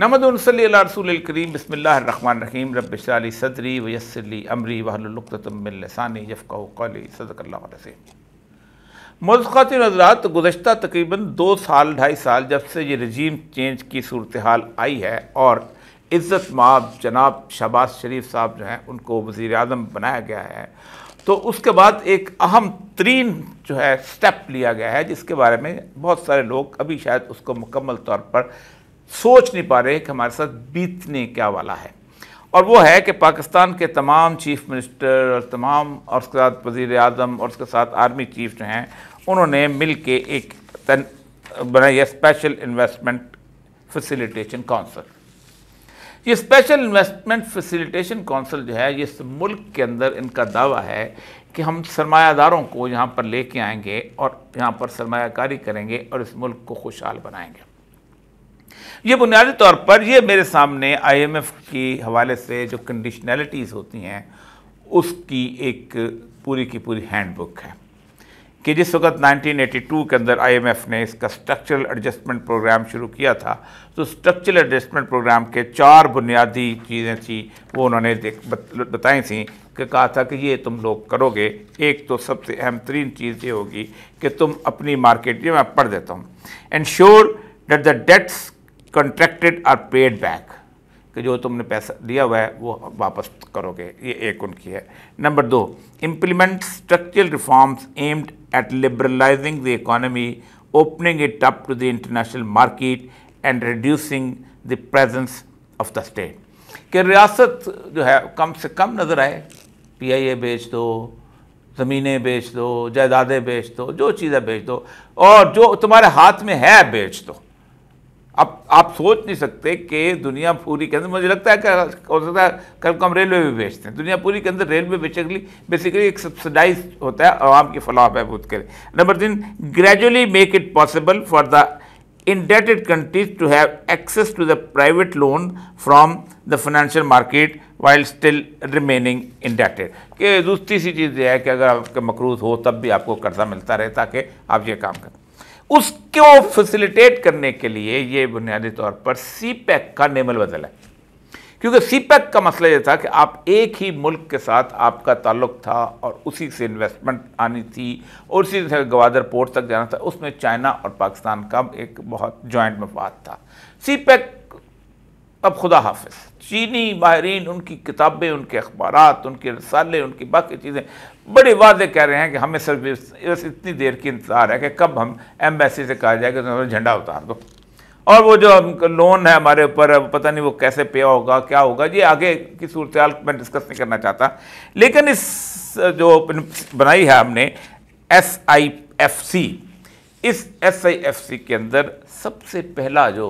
बसमिल्ल run रहीम रबली सदरी वयसली अमरी वहलतमिलसानी कौली सदकल्लासे मौज़ ख़ातिन गुज्त तकरीबन दो साल ढाई साल जब से ये रजीम चेंज की सूरत हाल आई है और इज़्ज़त माब जनाब शहबाज शरीफ साहब जो हैं उनको वज़ी अजम बनाया गया है तो उसके बाद एक अहम तरीन जो है स्टेप लिया गया है जिसके बारे में बहुत सारे लोग अभी शायद उसको मुकम्मल तौर पर सोच नहीं पा रहे कि हमारे साथ बीतने क्या वाला है और वो है कि पाकिस्तान के तमाम चीफ मिनिस्टर और तमाम और उसके साथ वज़ी अजम और उसके साथ आर्मी चीफ जो हैं उन्होंने मिल के एक बनाई है स्पेशल इन्वेस्टमेंट फैसिलिटेशन काउंसिल ये स्पेशल इन्वेस्टमेंट फैसिलिटेशन काउंसिल जो है इस मुल्क के अंदर इनका दावा है कि हम सरमायादारों को यहाँ पर लेके आएंगे और यहाँ पर सरमाकारी करेंगे और इस मुल्क को खुशहाल बनाएंगे ये बुनियादी तौर पर ये मेरे सामने आईएमएफ के हवाले से जो कंडीशनैलिटीज़ होती हैं उसकी एक पूरी की पूरी हैंडबुक है कि जिस वक्त 1982 के अंदर आईएमएफ ने इसका स्ट्रक्चरल एडजस्टमेंट प्रोग्राम शुरू किया था तो स्ट्रक्चरल एडजस्टमेंट प्रोग्राम के चार बुनियादी चीज़ें थी वो उन्होंने बताई थी कि कहा था कि ये तुम लोग करोगे एक तो सबसे अहम तरीन चीज़ ये होगी कि तुम अपनी मार्केट ये मैं पढ़ देता हूँ ensure that the debts contracted are paid back कि जो तुमने पैसा दिया हुआ है वो वापस करोगे ये एक उनकी है नंबर दो implement structural reforms aimed at liberalising the economy opening it up to the international market and reducing the presence of the state कि रियासत जो है कम से कम नज़र आए पी आई ए बेच दो ज़मीनें बेच दो जायदादें बेच दो जो चीज़ें बेच दो और जो तुम्हारे हाथ में है बेच दो आप आप सोच नहीं सकते कि दुनिया पूरी के अंदर मुझे लगता है कि हो सकता है कल को हम रेलवे भी बेचते हैं दुनिया पूरी के अंदर रेलवे लिए बेसिकली एक सब्सिडाइज होता है आवाम की फलाह बहबूद लिए नंबर तीन gradually make it possible for the indebted countries to have access to the private loan from the financial market while still remaining indebted कि दूसरी सी चीज़ यह है कि अगर आपके मकरूज हो तब भी आपको कर्जा मिलता रहे ताकि आप ये काम करें उसको फैसिलिटेट करने के लिए यह बुनियादी तौर पर सी पैक e का नेमल बदल है क्योंकि सी पैक e का मसला यह था कि आप एक ही मुल्क के साथ आपका ताल्लुक था और उसी से इन्वेस्टमेंट आनी थी और उसी से गवादर पोर्ट तक जाना था उसमें चाइना और पाकिस्तान का एक बहुत जॉइंट मफाद था सी पैक अब खुदा हाफ चीनी माहरीन उनकी किताबें उनके अखबार उनके रसाले उनकी बाकी चीज़ें बड़े वादे कह रहे हैं कि हमें सिर्फ बस इतनी देर की इंतज़ार है कि कब हम एम्बेसी से कहा जाएगा तो झंडा उतार दो और वो जो लोन है हमारे ऊपर पता नहीं वो कैसे पे होगा क्या होगा ये आगे की सूरत मैं डिस्कस नहीं करना चाहता लेकिन इस जो बनाई है हमने एस आई एफ सी इस एस आई एफ सी के अंदर सबसे पहला जो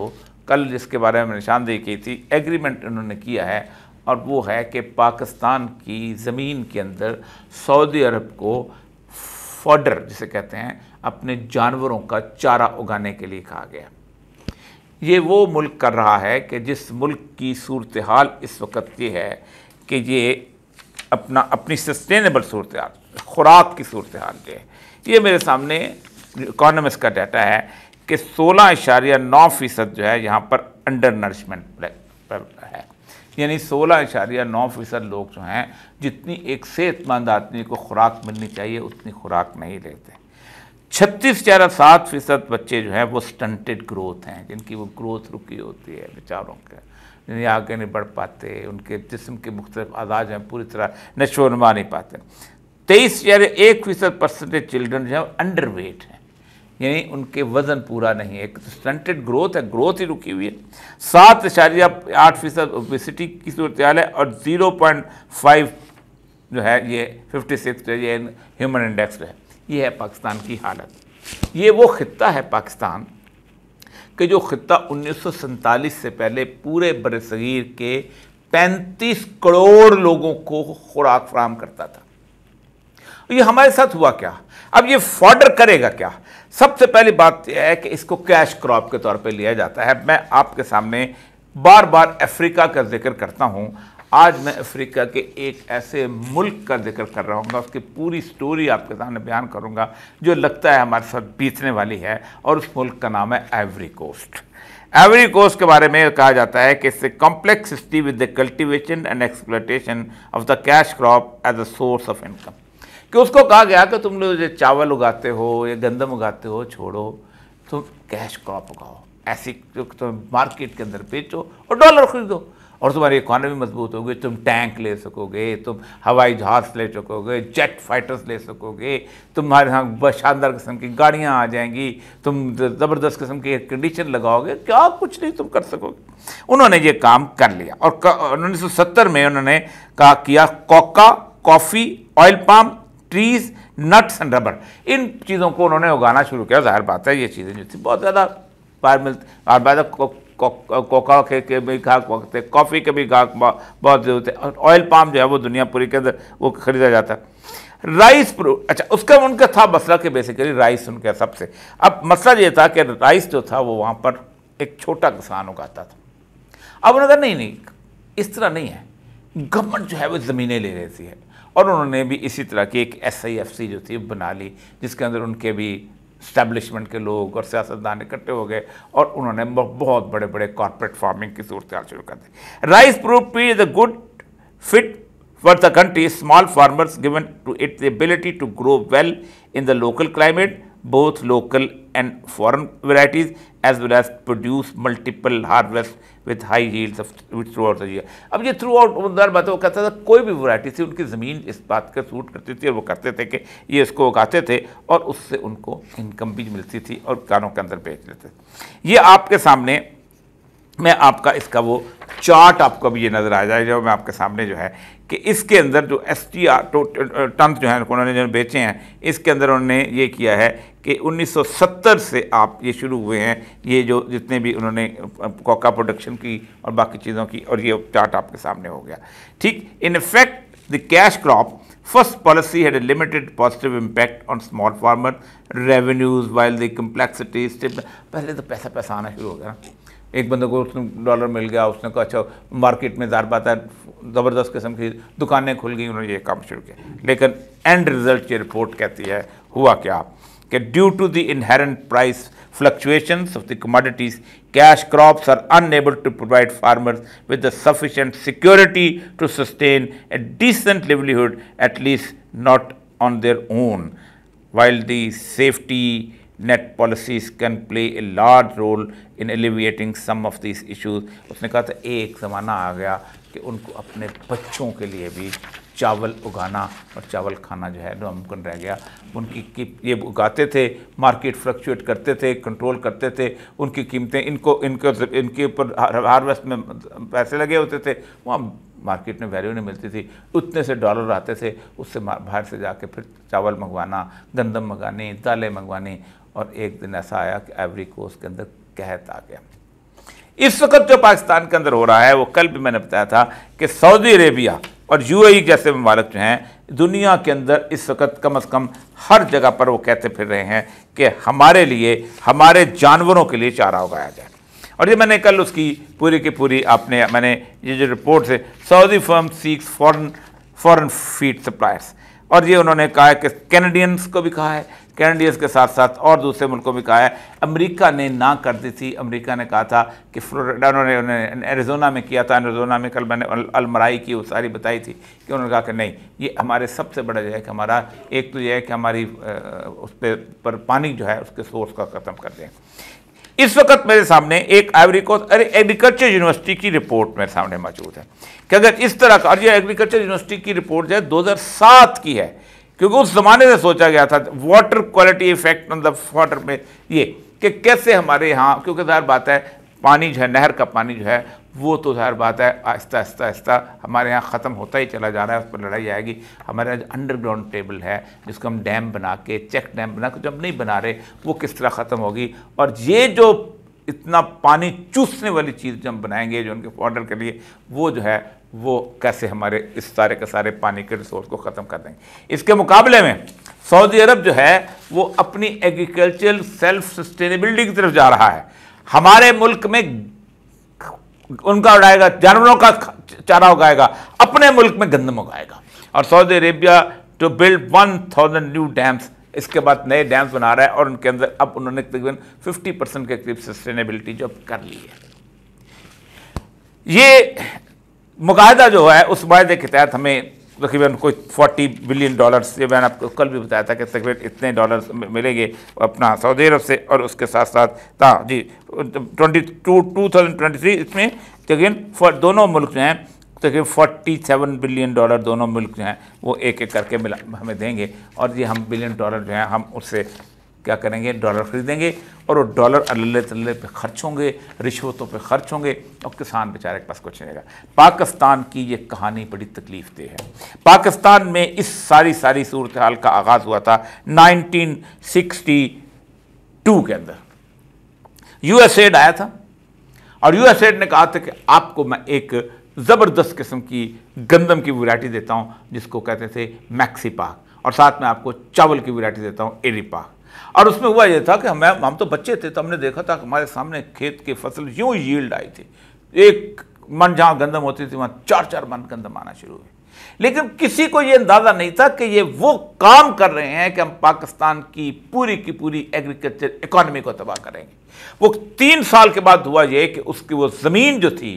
कल जिसके बारे में निशानदेही की थी एग्रीमेंट उन्होंने किया है और वो है कि पाकिस्तान की ज़मीन के अंदर सऊदी अरब को फॉर्डर जिसे कहते हैं अपने जानवरों का चारा उगाने के लिए कहा गया ये वो मुल्क कर रहा है कि जिस मुल्क की सूरत हाल इस वक्त ये है कि ये अपना अपनी सस्टेनेबल सूरत खुराक की सूरत हाल ये है ये मेरे सामने इकोनमिक्स का डाटा है के सोलह इशारिया नौ फीसद जो है यहाँ पर अंडर नरिशमेंट पर है यानी सोलह इशारिया नौ फीसद लोग जो हैं जितनी एक सेहतमंद आदमी को खुराक मिलनी चाहिए उतनी खुराक नहीं लेते छत्तीस चारा सात फीसद बच्चे जो हैं वो स्टंटेड ग्रोथ हैं जिनकी वो ग्रोथ रुकी होती है बेचारों के जिन्हें आगे नहीं बढ़ पाते उनके जिसम के मुख्तलिफ आजाज हैं पूरी तरह नशो नहीं पाते तेईस चार एक फीसद परसेंटेज चिल्ड्रन जो है अंडर वेट हैं यानी उनके वजन पूरा नहीं है एक स्टंटेड तो ग्रोथ है ग्रोथ ही रुकी हुई है सात इशारिया आठ फीसद ओबिसिटी की सूरत है और ज़ीरो पॉइंट फाइव जो है ये फिफ्टी सिक्स ये ह्यूमन इंडेक्स है ये है पाकिस्तान की हालत ये वो खत्ता है पाकिस्तान के जो खत्ता उन्नीस से पहले पूरे बर के पैंतीस करोड़ लोगों को खुराक फराम करता था ये हमारे साथ हुआ क्या अब ये फॉर्डर करेगा क्या सबसे पहली बात यह है कि इसको कैश क्रॉप के तौर पे लिया जाता है मैं आपके सामने बार बार अफ्रीका का जिक्र करता हूँ आज मैं अफ्रीका के एक ऐसे मुल्क का जिक्र कर रहा हूँ उसकी पूरी स्टोरी आपके सामने बयान करूँगा जो लगता है हमारे साथ बीतने वाली है और उस मुल्क का नाम है एवरी कोस्ट एवरी कोस्ट के बारे में कहा जाता है कि इससे complexity with the cultivation and exploitation of the cash crop as a source of income कि उसको कहा गया कि तुम लोग चावल उगाते हो या गंदम उगाते हो छोड़ो तुम कैश क्रॉप उगाओ ऐसी तुम मार्केट के अंदर बेचो और डॉलर खरीदो और तुम्हारी इकॉनमी मजबूत होगी तुम टैंक ले सकोगे तुम हवाई जहाज ले सकोगे जेट फाइटर्स ले सकोगे तुम्हारे यहाँ शानदार किस्म की गाड़ियाँ आ जाएंगी तुम ज़बरदस्त किस्म की कंडीशन लगाओगे क्या कुछ नहीं तुम कर सकोगे उन्होंने ये काम कर लिया और उन्नीस में उन्होंने कहा किया cocoa coffee oil palm trees nuts and rubber इन चीज़ों को उन्होंने उगाना शुरू किया ज़ाहिर बात है ये चीज़ें जो थी बहुत ज़्यादा बाहर मिलती और बाद तो कोका के, भी घाक होते कॉफ़ी के भी घाक बहुत होते और ऑयल पाम जो है वो दुनिया पूरी के अंदर वो खरीदा जाता है राइस अच्छा उसका उनका था मसला कि बेसिकली राइस उनका सबसे अब मसला ये था कि राइस जो था वो वहाँ पर एक छोटा किसान उगाता था अब उन्होंने कहा नहीं नहीं इस तरह नहीं है गवर्नमेंट जो है वो ज़मीनें ले लेती है और उन्होंने भी इसी तरह की एक एस जो थी बना ली जिसके अंदर उनके भी स्टैब्लिशमेंट के लोग और सियासतदान इकट्ठे हो गए और उन्होंने बहुत बड़े बड़े कॉरपोरेट फार्मिंग की सूरत शुरू कर दी rice proof P is a good fit for the country small farmers given to it the ability to grow well in the local climate both local and foreign varieties as well as produce multiple harvests with high yields of which throughout the year ab ye throughout umdar batao kehta tha koi bhi variety thi unki zameen is baat ka suit karti करती थी wo karte the थे ye isko ugate उगाते थे और उससे उनको income भी मिलती थी और ke के अंदर बेच लेते थे aapke आपके सामने मैं आपका इसका वो चार्ट आपको अभी ये नज़र आ जाएगा मैं आपके सामने जो है कि इसके अंदर जो एस टी आर टंथ जो है उन्होंने जो बेचे हैं इसके अंदर उन्होंने ये किया है कि 1970 से आप ये शुरू हुए हैं ये जो जितने भी उन्होंने कोका प्रोडक्शन की और बाकी चीज़ों की और ये चार्ट आपके सामने हो गया ठीक in effect the cash crop policy had a limited positive impact on small farmer revenues while the complexity step पहले तो पैसा पैसा आना शुरू हो गया एक बंदे को उसने डॉलर मिल गया उसने कहा अच्छा मार्केट में जार पाता है ज़बरदस्त किस्म की दुकानें खुल गई उन्होंने ये काम शुरू किया लेकिन एंड रिजल्ट की रिपोर्ट कहती है हुआ क्या आप Okay, due to the inherent price fluctuations of the commodities, cash crops are unable to provide farmers with the sufficient security to sustain a decent livelihood, at least not on their own, while the safety net policies can play a large role in alleviating some of these issues, उसने कहा था एक समाना आ गया कि उनको अपने बच्चों के लिए भी चावल उगाना और चावल खाना जो है नामुमकिन रह गया उनकी ये उगाते थे मार्केट फ्लक्चुएट करते थे कंट्रोल करते थे उनकी कीमतें इनको इनको इनके ऊपर हारवेस्ट में पैसे लगे होते थे वहाँ मार्केट में वैल्यू नहीं मिलती थी उतने से डॉलर आते थे उससे बाहर से जाके फिर चावल मंगवाना गंदम मंगानी दालें मंगवानी और एक दिन ऐसा आया कि एवरी कोस के अंदर कहत आ गया इस वक्त जो पाकिस्तान के अंदर हो रहा है वो कल भी मैंने बताया था कि सऊदी अरेबिया और यूएई जैसे ममालक जो हैं दुनिया के अंदर इस वक्त कम अज़ कम हर जगह पर वो कहते फिर रहे हैं कि हमारे लिए हमारे जानवरों के लिए चारा उगाया जाए और ये मैंने कल उसकी पूरी की पूरी आपने मैंने ये जो रिपोर्ट से Saudi firm seeks foreign foreign feed suppliers और ये उन्होंने कहा है कि कैनेडियंस को भी कहा है कैनेडियंस के साथ साथ और दूसरे मुल्कों में कहा है अमेरिका ने ना कर दी थी अमेरिका ने कहा था कि फ्लोरिडा उन्होंने उन्होंने एरिजोना में किया था एरिजोना में कल मैंने अलमराई की वो सारी बताई थी कि उन्होंने कहा कि नहीं ये हमारे सबसे बड़ा जो है कि हमारा एक तो यह है कि हमारी उस पर पानी जो है उसके सोर्स का ख़त्म कर दें इस वक्त मेरे सामने एक आइवरी कोस्ट एग्रीकल्चर यूनिवर्सिटी की रिपोर्ट मेरे सामने मौजूद है कि अगर इस तरह का और ये एग्रीकल्चर यूनिवर्सिटी की रिपोर्ट जो है 2007 की है क्योंकि उस ज़माने से सोचा गया था water quality effect the water में ये कि कैसे हमारे यहाँ क्योंकि जहर बात है पानी जो है नहर का पानी जो है वो तो जहर बात है आहिस्ता आहिस्ता आहिस्ता हमारे यहाँ ख़त्म होता ही चला जा रहा है उस पर लड़ाई आएगी हमारे यहाँ अंडरग्राउंड टेबल है जिसको हम डैम बना के चेक डैम बना के जो हम नहीं बना रहे वो किस तरह ख़त्म होगी और ये जो इतना पानी चूसने वाली चीज़ जो हम बनाएंगे जो उनके ऑर्डर के लिए वो जो है वो कैसे हमारे इस सारे के सारे पानी के रिसोर्स को ख़त्म कर देंगे इसके मुकाबले में सऊदी अरब जो है वो अपनी एग्रीकल्चरल सेल्फ सस्टेनेबिलिटी की तरफ जा रहा है हमारे मुल्क में उनका उड़ाएगा जानवरों का चारा उगाएगा अपने मुल्क में गंदम उगाएगा और Saudi Arabia to build one thousand new dams इसके बाद नए डैम्स बना रहा है और उनके अंदर अब उन्होंने तकरीबन 50 परसेंट के करीब सस्टेनेबिलिटी जो कर ली है ये मुकायदा जो है उस माहे के तहत हमें तकरीबन कोई 40 बिलियन डॉलर्स ये मैंने आपको कल भी बताया था कि तकरीबन इतने डॉलर्स मिलेंगे अपना सऊदी अरब से और उसके साथ साथ ता हाँ जी twenty two two thousand twenty three इसमें तकरीबन दोनों मुल्क जो हैं तो फोर्टी सेवन बिलियन डॉलर दोनों मुल्क जो हैं वो एक एक करके मिला हमें देंगे और ये हम बिलियन डॉलर जो हैं हम उससे क्या करेंगे डॉलर खरीदेंगे और वो डॉलर अल्ले तल्ले पे खर्च होंगे रिश्वतों पे खर्च होंगे और किसान बेचारे के पास कुछ नहीं रहेगा पाकिस्तान की ये कहानी बड़ी तकलीफ दे है पाकिस्तान में इस सारी सारी सूरत हाल का आगाज़ हुआ था नाइनटीन के अंदर यू आया था और यू ने कहा था कि आपको मैं एक ज़बरदस्त किस्म की गंदम की वैरायटी देता हूँ जिसको कहते थे मैक्सी पाक और साथ में आपको चावल की वैरायटी देता हूँ एरी पाक और उसमें हुआ यह था कि हम हम तो बच्चे थे तो हमने देखा था हमारे सामने खेत की फसल यूँ यील्ड आई थी एक मन जहाँ गंदम होती थी वहाँ चार चार मन गंदम आना शुरू हुई लेकिन किसी को ये अंदाज़ा नहीं था कि ये वो काम कर रहे हैं कि हम पाकिस्तान की पूरी की पूरी एग्रीकल्चर इकोनॉमी को तबाह करेंगे वो तीन साल के बाद हुआ ये कि उसकी वो ज़मीन जो थी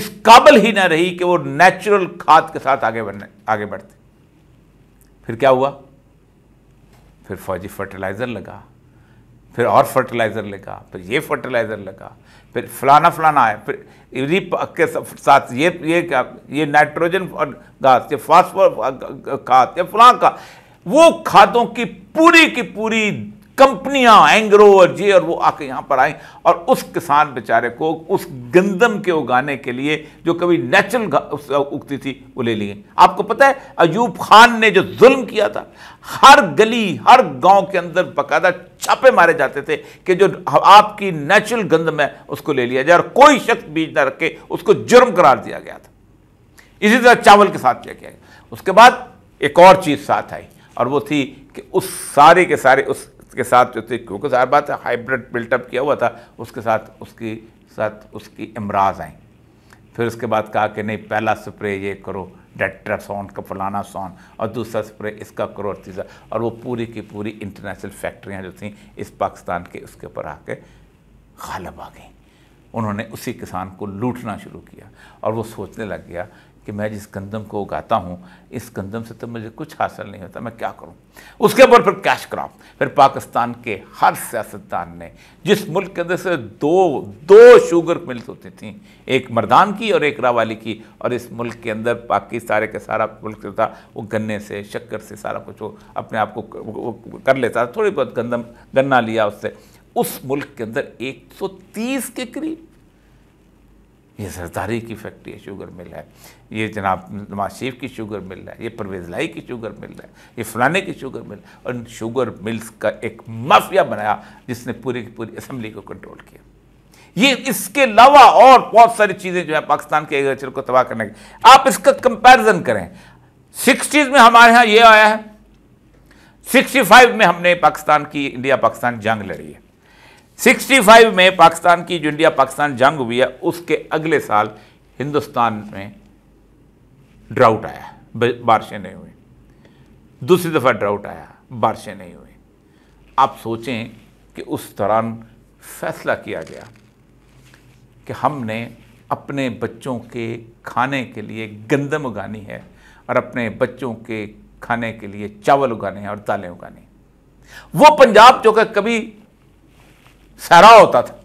इस काबल ही ना रही कि वो नेचुरल खाद के साथ आगे बढ़ने आगे बढ़ते फिर क्या हुआ फिर फौजी फर्टिलाइज़र लगा फिर और फर्टिलाइज़र लगा फिर ये फर्टिलाइज़र लगा फिर फलाना फलाना आया फिर इसी के साथ ये ये क्या ये नाइट्रोजन घास या फॉस्फोर खाद या फलां का वो खादों की पूरी की पूरी कंपनियां एंग्रो और जे और वो आके यहां पर आई और उस किसान बेचारे को उस गंदम के उगाने के लिए जो कभी नेचुरल उगती थी वो ले लिए आपको पता है अयूब खान ने जो जुल्म किया था हर गली हर गांव के अंदर बकायदा छापे मारे जाते थे कि जो आपकी नेचुरल गंदम है उसको ले लिया जाए और कोई शख्स बीज ना रखे उसको जुर्म करार दिया गया था इसी तरह चावल के साथ किया गया उसके बाद एक और चीज़ साथ आई और वो थी कि उस सारे के सारे उस उसके साथ जो थे क्योंकि ज़ाहिर बात है हाइब्रिड बिल्टअप किया हुआ था उसके साथ उसकी साथ उसकी इमराज आई फिर उसके बाद कहा कि नहीं पहला स्प्रे ये करो डेट्रा डेट्रासॉन का फलाना सॉन और दूसरा स्प्रे इसका करो और तीसरा और वो पूरी की पूरी इंटरनेशनल फैक्ट्रियाँ जो थी इस पाकिस्तान के उसके ऊपर आके गालब आ गई उन्होंने उसी किसान को लूटना शुरू किया और वो सोचने लग गया कि मैं जिस कंदम को उगाता हूँ इस कंदम से तो मुझे कुछ हासिल नहीं होता मैं क्या करूँ उसके ऊपर फिर कैश क्रॉप फिर पाकिस्तान के हर सियासतदान ने जिस मुल्क के अंदर से दो दो शुगर मिल्स होती थी एक मर्दान की और एक रावाली की और इस मुल्क के अंदर बाकी सारे के सारा मुल्क जो था वो गन्ने से शक्कर से सारा कुछ वो अपने आप को कर लेता था थोड़ी बहुत गंदम गन्ना लिया उससे उस मुल्क के अंदर तीस के करीब ये सरदारी की फैक्ट्री है शुगर मिल है ये जनाब नवाज शरीफ की शुगर मिल है ये परवेज लाई की शुगर मिल है ये फलाने की शुगर मिल और इन शुगर मिल्स का एक माफिया बनाया जिसने पूरी की पूरी असम्बली को कंट्रोल किया ये इसके अलावा और बहुत सारी चीज़ें जो है पाकिस्तान के एग्रीकल्चर को तबाह करने की आप इसका कंपेरिजन करें सिक्सटीज़ में हमारे यहाँ ये आया है सिक्सटी फाइव में हमने पाकिस्तान की इंडिया पाकिस्तान जंग लड़ी है 65 में पाकिस्तान की जो इंडिया पाकिस्तान जंग हुई है उसके अगले साल हिंदुस्तान में ड्राउट आया बारिशें नहीं हुई दूसरी दफ़ा ड्राउट आया बारिशें नहीं हुई आप सोचें कि उस दौरान फैसला किया गया कि हमने अपने बच्चों के खाने के लिए गंदम उगानी है और अपने बच्चों के खाने के लिए चावल उगाने हैं और दालें उगानी वो पंजाब जो कि कभी सहरा होता था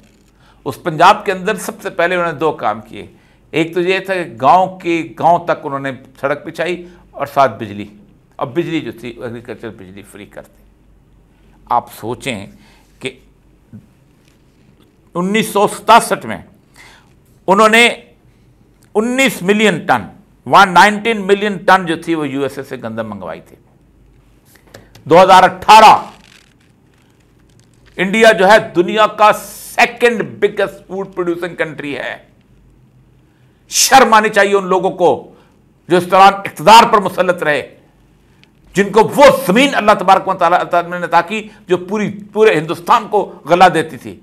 उस पंजाब के अंदर सबसे पहले उन्होंने दो काम किए एक तो ये था कि गांव के गांव तक उन्होंने सड़क बिछाई और साथ बिजली अब बिजली जो थी एग्रीकल्चर बिजली फ्री कर दी आप सोचें कि उन्नीस में उन्होंने 19 million ton one nineteen million ton जो थी वो यूएसए से गंदम मंगवाई थी 2018 इंडिया जो है दुनिया का second biggest food producing country है शर्म आनी चाहिए उन लोगों को जो इस दौरान इकतदार पर मुसलत रहे जिनको वो जमीन अल्लाह तबारक ने ताकि जो पूरी पूरे हिंदुस्तान को गला देती थी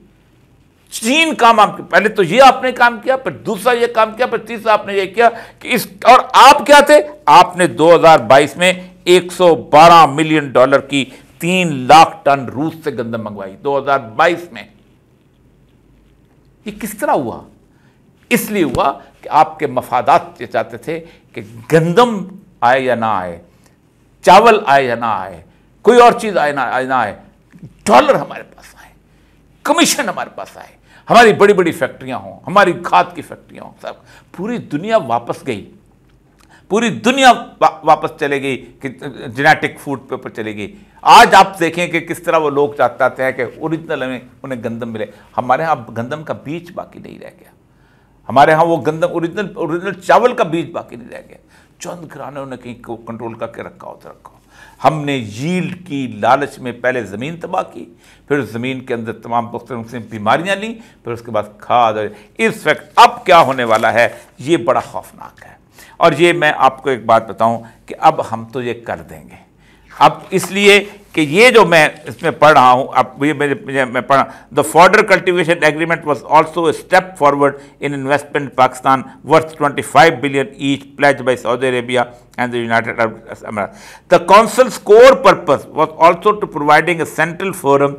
चीन काम आप पहले तो ये आपने काम किया फिर दूसरा ये काम किया फिर तीसरा आपने ये किया कि इस और आप क्या थे आपने 2022 में 112 मिलियन डॉलर की तीन लाख टन रूस से गंदम मंगवाई 2022 में ये किस तरह हुआ इसलिए हुआ कि आपके मफादात ये चाहते थे कि गंदम आए या ना आए चावल आए या ना आए कोई और चीज़ आए ना आए ना आए डॉलर हमारे पास आए कमीशन हमारे पास आए हमारी बड़ी बड़ी फैक्ट्रियां हों हमारी खाद की फैक्ट्रियां हों सब पूरी दुनिया वापस गई पूरी दुनिया वा, वापस चलेगी कि जेनेटिक फूड पे ऊपर चलेगी आज आप देखें कि किस तरह वो लोग चाहते हैं कि ओरिजिनल में उन्हें गंदम मिले हमारे यहाँ गंदम का बीज बाकी नहीं रह गया हमारे यहाँ वो गंदम ओरिजिनल ओरिजिनल चावल का बीज बाकी नहीं रह गया चंद घरानों ने कहीं कंट्रोल करके रखा तो रखा हो हमने यील्ड की लालच में पहले ज़मीन तबाह की फिर ज़मीन के अंदर तमाम मुख्तम से बीमारियाँ लीं फिर उसके बाद खाद इस वक्त अब क्या होने वाला है ये बड़ा खौफनाक है और ये मैं आपको एक बात बताऊं कि अब हम तो ये कर देंगे अब इसलिए कि ये जो मैं इसमें पढ़ रहा हूँ अब ये मेरे मैं पढ़ा the fodder cultivation agreement was also step forward in investment Pakistan worth 25 billion each pledge by Saudi Arabia and the United Arab the council's core purpose was also to providing a central forum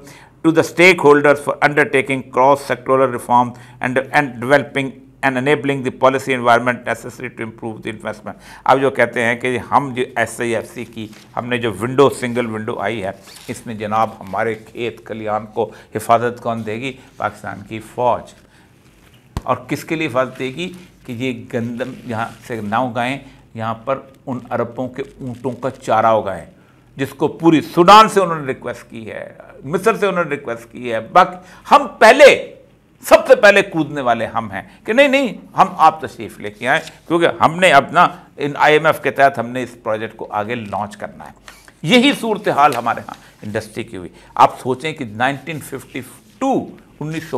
the stakeholders for undertaking cross sectoral reform and and developing and enabling the policy environment necessary to improve the investment अब जो कहते हैं कि हम जो S I F C की हमने जो विंडो सिंगल विंडो आई है इसमें जनाब हमारे खेत खलिहान को हिफाजत कौन देगी पाकिस्तान की फ़ौज और किसके लिए हिफाजत देगी कि ये गंदम यहाँ से ना उगाएँ यहाँ पर उन अरबों के ऊँटों का चारा उगाएँ जिसको पूरी सूडान से उन्होंने रिक्वेस्ट की है मिस्र से उन्होंने रिक्वेस्ट की है बाकी हम पहले सबसे पहले कूदने वाले हम हैं कि नहीं नहीं हम आप तशरीफ़ तो लेके आए क्योंकि हमने अपना इन आईएमएफ के तहत हमने इस प्रोजेक्ट को आगे लॉन्च करना है यही सूरत हाल हमारे यहाँ इंडस्ट्री की हुई आप सोचें कि 1952 उन्नीस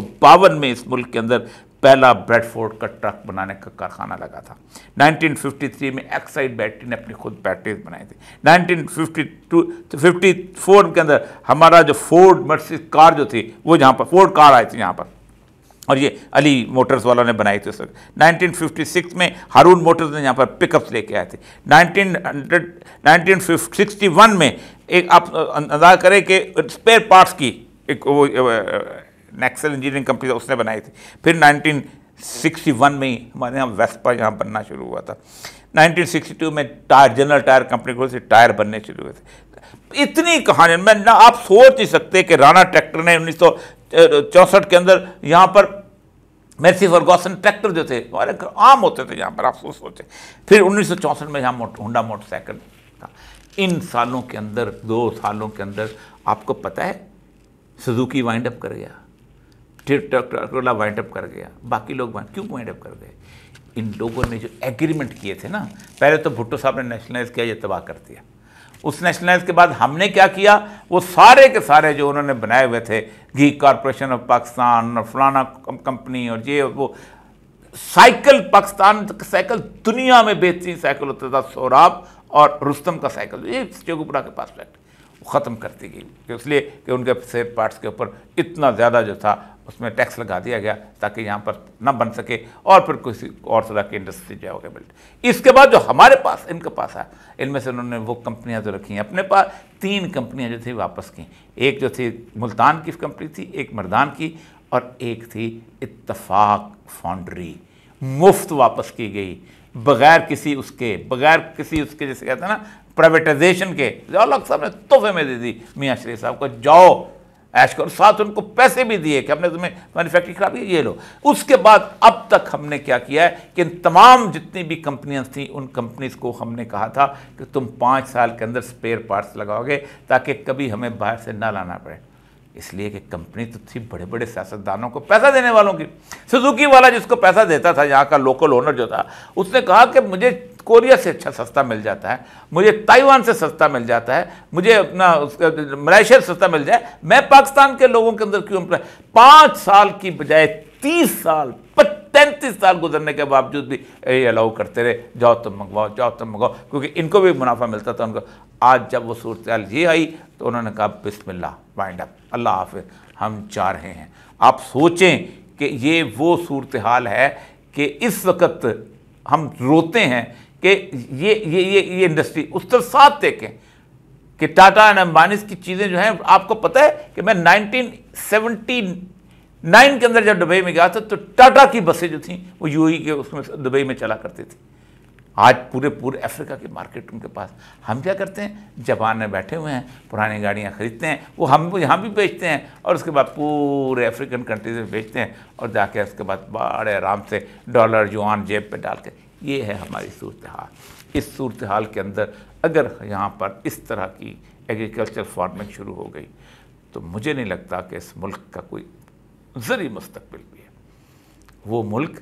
में इस मुल्क के अंदर पहला ब्रेडफोर्ड का ट्रक बनाने का कारखाना लगा था 1953 में एक्साइड बैटरी ने अपनी खुद बैटरीज बनाई थी 1952 54 के अंदर हमारा जो फोर्ड मर्सिस कार जो थी वो यहाँ पर फोर्ड कार आई थी यहाँ पर और ये अली मोटर्स वालों ने बनाई थी उस वक्त नाइनटीन में हारून मोटर्स ने यहाँ पर पिकअप्स लेके आए थे 1900 1961 में एक आप अंदाज करें कि स्पेयर पार्ट्स की एक वो नेक्सल इंजीनियरिंग कंपनी उसने बनाई थी फिर 1961 में ही हमारे यहाँ वेस्पा यहाँ बनना शुरू हुआ था 1962 में टायर जनरल टायर कंपनी को टायर बनने शुरू हुए थे इतनी कहानी मैं ना आप सोच ही सकते कि राणा ट्रैक्टर ने उन्नीस चौंसठ के अंदर यहाँ पर मेर्सी फर्गोसन ट्रैक्टर जो थे हमारे आम होते थे यहाँ पर आप सोच सोचे फिर उन्नीस में यहाँ मोट, होंडा मोटरसाइकिल था इन सालों के अंदर दो सालों के अंदर आपको पता है सुजुकी वाइंड अप कर गया ट्रकोला वाइंड अप कर गया बाकी लोग वाइंड क्यों वाइंड अप कर गए इन लोगों ने जो एग्रीमेंट किए थे ना पहले तो भुट्टो साहब ने नेशनलाइज किया ये तबाह कर दिया उस नेशनलाइज के बाद हमने क्या किया वो सारे के सारे जो उन्होंने बनाए हुए थे घी कॉरपोरेशन ऑफ पाकिस्तान और फलाना कंपनी और ये वो साइकिल पाकिस्तान साइकिल दुनिया में बेहतरीन साइकिल होता था सौराब और रुस्तम का साइकिल ये चेगुपुरा के पास फैक्ट ख़त्म करती गई इसलिए कि उनके सेफ पार्ट्स के ऊपर इतना ज़्यादा जो था उसमें टैक्स लगा दिया गया ताकि यहाँ पर ना बन सके और फिर किसी और तरह की इंडस्ट्री जो है बिल्ड इसके बाद जो हमारे पास इनके पास है इनमें से उन्होंने वो कंपनियाँ जो रखी हैं अपने पास तीन कंपनियाँ जो थी वापस की एक जो थी मुल्तान की कंपनी थी एक मरदान की और एक थी इतफाक फाउंड्री मुफ्त वापस की गई बगैर किसी उसके बगैर किसी उसके जैसे कहते हैं ना प्राइवेटाइजेशन के अलग साहब ने तोहफे में दे दी मियाँ शरीफ साहब को जाओ ऐश करो साथ उनको पैसे भी दिए कि हमने तुम्हें तुम्हारी फैक्ट्री खराब की ये लो उसके बाद अब तक हमने क्या किया है कि इन तमाम जितनी भी कंपनियां थी उन कंपनीज को हमने कहा था कि तुम पाँच साल के अंदर स्पेयर पार्ट्स लगाओगे ताकि कभी हमें बाहर से ना लाना पड़े इसलिए कि कंपनी तो थी बड़े बड़े सियासतदानों को पैसा देने वालों की सुजुकी वाला जिसको पैसा देता था यहाँ का लोकल ओनर जो था उसने कहा कि मुझे कोरिया से अच्छा सस्ता मिल जाता है मुझे ताइवान से सस्ता मिल जाता है मुझे अपना मलेशिया सस्ता मिल जाए मैं पाकिस्तान के लोगों के अंदर क्यों पाँच साल की बजाय तीस साल पच्चीस तैंतीस साल गुजरने के बावजूद भी यही अलाउ करते रहे जाओ तुम मंगवाओ जाओ तुम मंगवाओ क्योंकि इनको भी मुनाफा मिलता था उनको आज जब वो सूरत ये आई तो उन्होंने कहा बिस्मिल्लाह वाइंड अप अल्लाह हाफिज हम चाह रहे हैं आप सोचें कि ये वो सूरत हाल है कि इस वक्त हम रोते हैं कि ये ये ये ये इंडस्ट्री उस तरह साथ देखें कि टाटा एंड अम्बानिस की चीज़ें जो हैं आपको पता है कि मैं 1970 नाइन के अंदर जब दुबई में गया था तो टाटा की बसें जो थी वो यू के उसमें दुबई में चला करती थी आज पूरे पूरे अफ्रीका की मार्केट उनके पास हम क्या करते हैं जापान में बैठे हुए हैं पुरानी गाड़ियाँ खरीदते हैं वो हम यहाँ भी बेचते हैं और उसके बाद पूरे अफ्रीकन कंट्रीज में बेचते हैं और जाके उसके बाद बड़े आराम से डॉलर जुआन जेब पे डाल के ये है हमारी सूरत हाल इस सूरत हाल के अंदर अगर यहाँ पर इस तरह की एग्रीकल्चर फार्मिंग शुरू हो गई तो मुझे नहीं लगता कि इस मुल्क का कोई जरी मुस्तबिल भी है वो मुल्क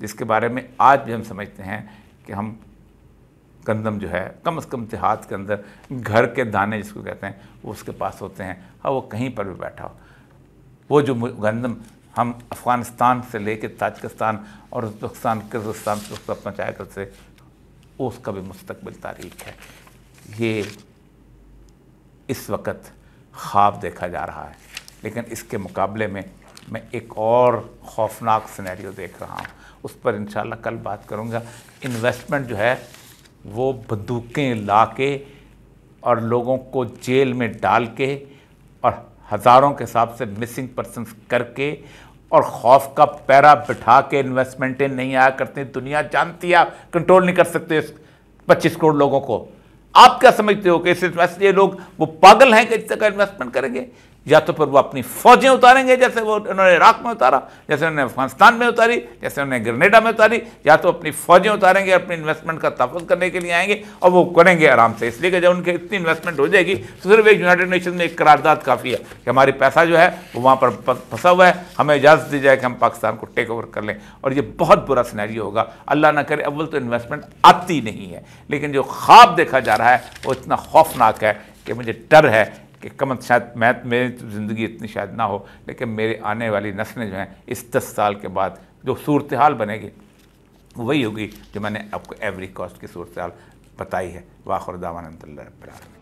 जिसके बारे में आज भी हम समझते हैं कि हम गंदम जो है कम से कम देहात के अंदर घर के दाने जिसको कहते हैं वो उसके पास होते हैं और हाँ, वो कहीं पर भी बैठा हो वो जो गंदम हम अफ़गानिस्तान से लेकर ताजकिस्तान और उजबकस्तान किर्गिस्तान चाय पहुँचाया से उसका भी मुस्तबिल तारीख है ये इस वक्त ख्वाब देखा जा रहा है लेकिन इसके मुकाबले में मैं एक और खौफनाक सिनेरियो देख रहा हूँ उस पर इन कल बात करूँगा इन्वेस्टमेंट जो है वो बंदूकें ला के और लोगों को जेल में डाल के और हज़ारों के हिसाब से मिसिंग पर्सन करके और खौफ का पैरा बिठा के इन्वेस्टमेंटें नहीं आया करती दुनिया जानती है आप कंट्रोल नहीं कर सकते इस पच्चीस करोड़ लोगों को आप क्या समझते हो कि इस ये लोग वो पागल हैं कि इस तरह इन्वेस्टमेंट करेंगे या तो फिर वो अपनी फौजें उतारेंगे जैसे वो उन्होंने इराक में उतारा जैसे उन्होंने अफगानिस्तान में उतारी जैसे उन्होंने ग्रेनेडा में उतारी या तो अपनी फौजें उतारेंगे अपनी इन्वेस्टमेंट का तहफ़ करने के लिए आएंगे और वो करेंगे आराम से इसलिए कि जब उनके इतनी इन्वेस्टमेंट हो जाएगी तो सिर्फ एक यूनाइटेड नेशन में एक करारदाद काफ़ी है कि हमारी पैसा जो है वो वहाँ पर फंसा हुआ है हमें इजाज़त दी जाए कि हम पाकिस्तान को टेक ओवर कर लें और ये बहुत बुरा सिनेरियो होगा अल्लाह ना करे अव्वल तो इन्वेस्टमेंट आती नहीं है लेकिन जो ख्वाब देखा जा रहा है वो इतना खौफनाक है कि मुझे डर है कि कम शायद मैथ में तो ज़िंदगी इतनी शायद ना हो लेकिन मेरे आने वाली नस्लें जो हैं इस दस साल के बाद जो सूरत हाल बनेगी वही होगी जो मैंने आपको एवरी कॉस्ट की सूरत हाल बताई है वाखुरदावानंद